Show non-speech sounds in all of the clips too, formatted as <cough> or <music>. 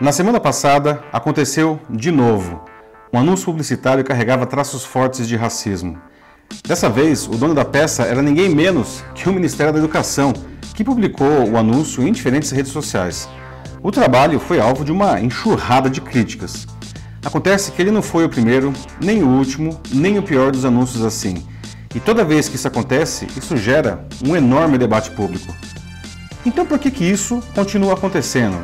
Na semana passada, aconteceu de novo. Um anúncio publicitário carregava traços fortes de racismo. Dessa vez, o dono da peça era ninguém menos que o Ministério da Educação, que publicou o anúncio em diferentes redes sociais. O trabalho foi alvo de uma enxurrada de críticas. Acontece que ele não foi o primeiro, nem o último, nem o pior dos anúncios assim. E toda vez que isso acontece, isso gera um enorme debate público. Então por que, que isso continua acontecendo?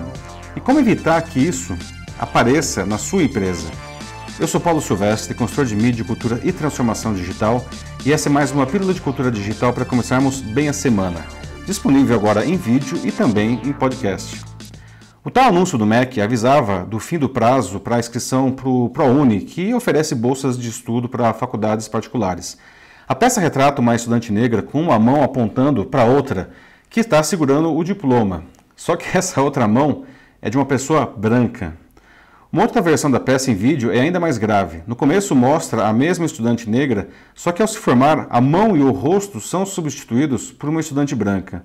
E como evitar que isso apareça na sua empresa? Eu sou Paulo Silvestre, consultor de mídia, cultura e transformação digital, e essa é mais uma pílula de cultura digital para começarmos bem a semana, disponível agora em vídeo e também em podcast. O tal anúncio do MEC avisava do fim do prazo para a inscrição para o ProUni, que oferece bolsas de estudo para faculdades particulares. A peça retrata uma estudante negra com uma mão apontando para outra, que está segurando o diploma. Só que <laughs> essa outra mão é de uma pessoa branca. Uma outra versão da peça em vídeo é ainda mais grave. No começo mostra a mesma estudante negra, só que ao se formar, a mão e o rosto são substituídos por uma estudante branca.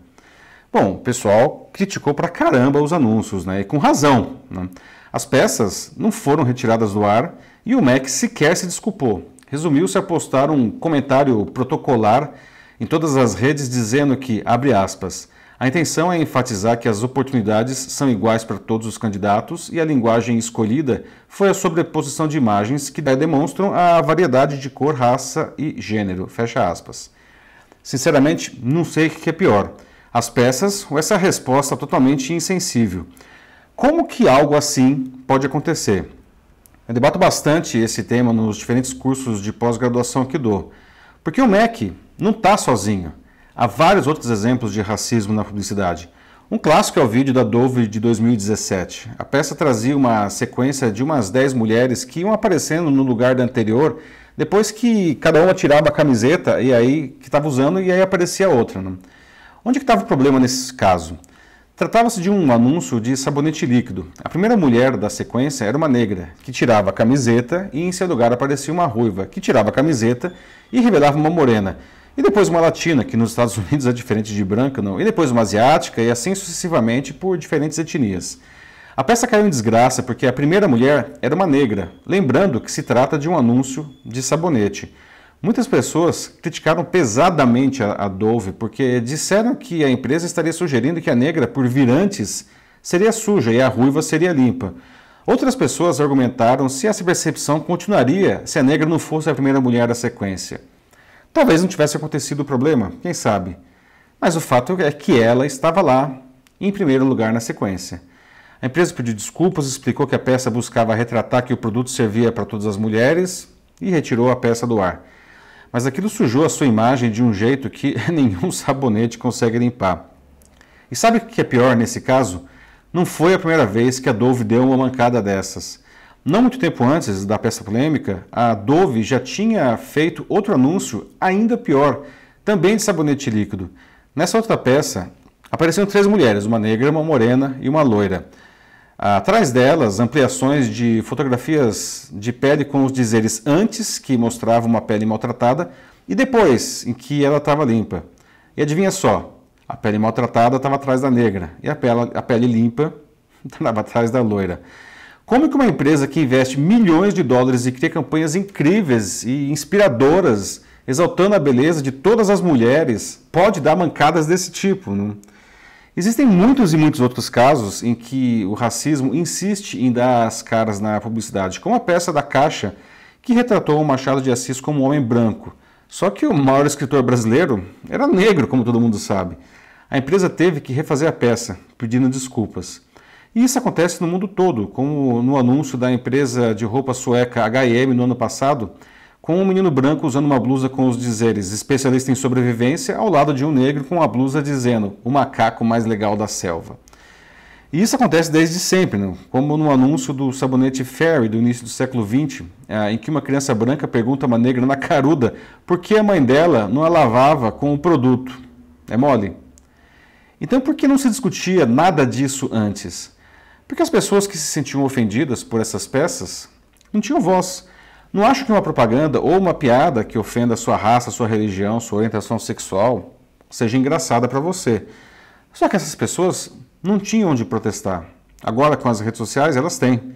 Bom, o pessoal criticou pra caramba os anúncios, né? E com razão. Né? As peças não foram retiradas do ar e o Mac sequer se desculpou. Resumiu-se a postar um comentário protocolar em todas as redes dizendo que, abre aspas, a intenção é enfatizar que as oportunidades são iguais para todos os candidatos e a linguagem escolhida foi a sobreposição de imagens que eh, demonstram a variedade de cor, raça e gênero. Fecha aspas. Sinceramente, não sei o que é pior: as peças ou essa resposta totalmente insensível. Como que algo assim pode acontecer? Eu debato bastante esse tema nos diferentes cursos de pós-graduação que dou. Porque o MEC não está sozinho. Há vários outros exemplos de racismo na publicidade. Um clássico é o vídeo da Dove de 2017. A peça trazia uma sequência de umas 10 mulheres que iam aparecendo no lugar da anterior depois que cada uma tirava a camiseta e aí que estava usando e aí aparecia outra. Né? Onde que estava o problema nesse caso? Tratava-se de um anúncio de sabonete líquido. A primeira mulher da sequência era uma negra, que tirava a camiseta e em seu lugar aparecia uma ruiva, que tirava a camiseta e revelava uma morena. E depois uma latina, que nos Estados Unidos é diferente de branca, não. E depois uma asiática e assim sucessivamente por diferentes etnias. A peça caiu em desgraça porque a primeira mulher era uma negra, lembrando que se trata de um anúncio de sabonete. Muitas pessoas criticaram pesadamente a, Dove porque disseram que a empresa estaria sugerindo que a negra, por virantes, seria suja e a ruiva seria limpa. Outras pessoas argumentaram se essa percepção continuaria se a negra não fosse a primeira mulher da sequência. Talvez não tivesse acontecido o problema, quem sabe. Mas o fato é que ela estava lá, em primeiro lugar na sequência. A empresa pediu desculpas, explicou que a peça buscava retratar que o produto servia para todas as mulheres e retirou a peça do ar mas aquilo sujou a sua imagem de um jeito que <laughs> nenhum sabonete consegue limpar. E sabe o que é pior nesse caso? Não foi a primeira vez que a Dove deu uma mancada dessas. Não muito tempo antes da peça polêmica, a Dove já tinha feito outro anúncio ainda pior, também de sabonete líquido. Nessa outra peça, apareceram três mulheres, uma negra, uma morena e uma loira. Atrás delas, ampliações de fotografias de pele com os dizeres antes, que mostrava uma pele maltratada, e depois, em que ela estava limpa. E adivinha só, a pele maltratada estava atrás da negra e a pele, a pele limpa <laughs> estava atrás da loira. Como que uma empresa que investe milhões de dólares e cria campanhas incríveis e inspiradoras, exaltando a beleza de todas as mulheres, pode dar mancadas desse tipo? Não? Existem muitos e muitos outros casos em que o racismo insiste em dar as caras na publicidade, como a peça da Caixa, que retratou o Machado de Assis como um homem branco. Só que o maior escritor brasileiro era negro, como todo mundo sabe. A empresa teve que refazer a peça, pedindo desculpas. E isso acontece no mundo todo, como no anúncio da empresa de roupa sueca H&M no ano passado, com um menino branco usando uma blusa com os dizeres especialista em sobrevivência ao lado de um negro com uma blusa dizendo o macaco mais legal da selva. E isso acontece desde sempre, né? como no anúncio do sabonete Fairy do início do século XX, é, em que uma criança branca pergunta a uma negra na caruda por que a mãe dela não a lavava com o produto. É mole? Então por que não se discutia nada disso antes? Porque as pessoas que se sentiam ofendidas por essas peças não tinham voz. Não acho que uma propaganda ou uma piada que ofenda sua raça, sua religião, sua orientação sexual seja engraçada para você. Só que essas pessoas não tinham onde protestar. Agora, com as redes sociais, elas têm.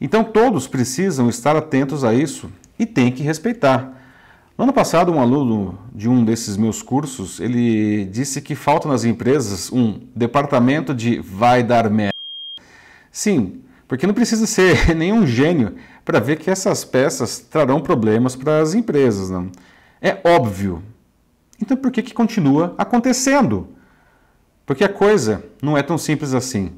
Então, todos precisam estar atentos a isso e têm que respeitar. No ano passado, um aluno de um desses meus cursos, ele disse que falta nas empresas um departamento de vai dar merda. Sim, porque não precisa ser <laughs> nenhum gênio para ver que essas peças trarão problemas para as empresas. Não? É óbvio. Então por que, que continua acontecendo? Porque a coisa não é tão simples assim.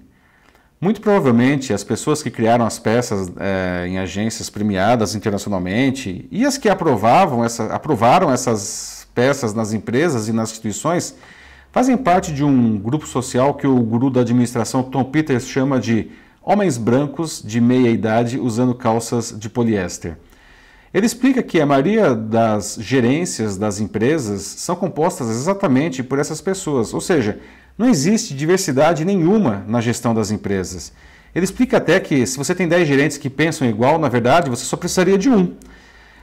Muito provavelmente as pessoas que criaram as peças é, em agências premiadas internacionalmente e as que aprovavam essa, aprovaram essas peças nas empresas e nas instituições fazem parte de um grupo social que o guru da administração Tom Peters chama de homens brancos de meia idade usando calças de poliéster. Ele explica que a maioria das gerências das empresas são compostas exatamente por essas pessoas, ou seja, não existe diversidade nenhuma na gestão das empresas. Ele explica até que se você tem 10 gerentes que pensam igual, na verdade você só precisaria de um.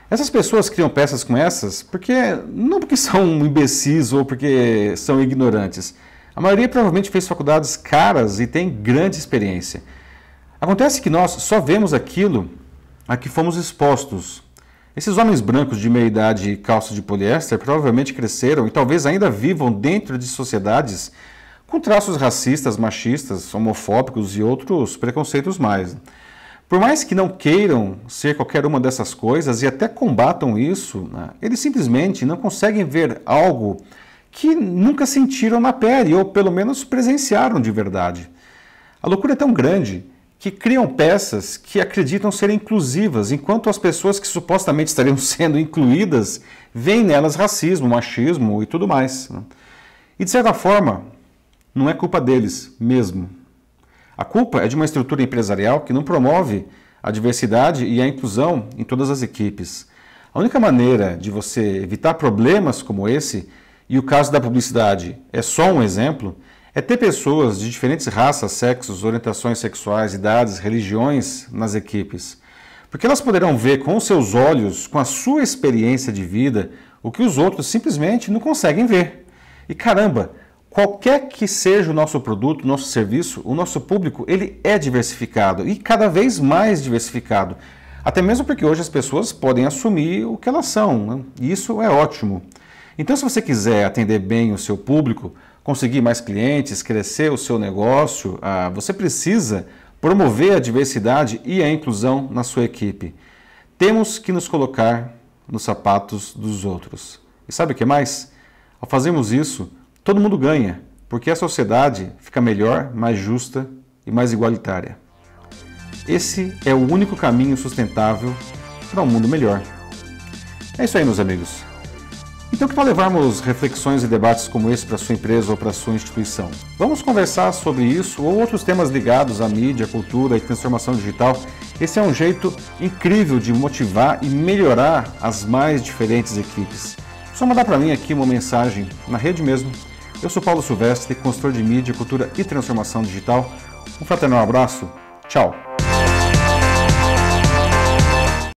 Essas pessoas criam peças com essas porque não porque <laughs> são imbecis ou porque são ignorantes. A maioria provavelmente fez faculdades caras e tem grande experiência. Acontece que nós só vemos aquilo a que fomos expostos. Esses homens brancos de meia idade e calça de poliéster provavelmente cresceram e talvez ainda vivam dentro de sociedades com traços racistas, machistas, homofóbicos e outros preconceitos mais. Por mais que não queiram ser qualquer uma dessas coisas e até combatam isso, né, eles simplesmente não conseguem ver algo que nunca sentiram na pele ou pelo menos presenciaram de verdade. A loucura é tão grande que criam peças que acreditam ser inclusivas, enquanto as pessoas que supostamente estariam <laughs> sendo incluídas veem nelas racismo, machismo e tudo mais. Né? E de certa forma, não é culpa deles mesmo. A culpa é de uma estrutura empresarial que não promove a diversidade e a inclusão em todas as equipes. A única maneira de você evitar problemas como esse, e o caso da publicidade é só um exemplo, é ter pessoas de diferentes raças, sexos, orientações sexuais, idades, religiões nas equipes. Porque elas poderão ver com seus olhos, com a sua experiência de vida, o que os outros simplesmente não conseguem ver. E caramba, qualquer que seja o nosso produto, nosso serviço, o nosso público, ele é diversificado e cada vez mais diversificado. Até mesmo porque hoje as pessoas podem assumir o que elas são, né? e isso é ótimo. Então, se você quiser atender bem o seu público, conseguir mais clientes, crescer o seu negócio, ah, você precisa promover a diversidade e a inclusão na sua equipe. Temos que nos colocar nos sapatos dos outros. E sabe o que mais? Ao fazermos isso, todo mundo ganha, porque a sociedade fica melhor, mais justa e mais igualitária. Esse é o único caminho sustentável para um mundo melhor. É isso aí, meus amigos. Então, que tal levarmos reflexões e debates como esse para sua empresa ou para sua instituição? Vamos conversar sobre isso ou outros temas ligados à mídia, cultura e transformação digital. Esse é um jeito incrível de motivar e melhorar as mais diferentes equipes. Só mandar para mim aqui uma mensagem na rede mesmo. Eu sou Paulo Silvestre, consultor de mídia, cultura e transformação digital. Um fraternal abraço. Tchau.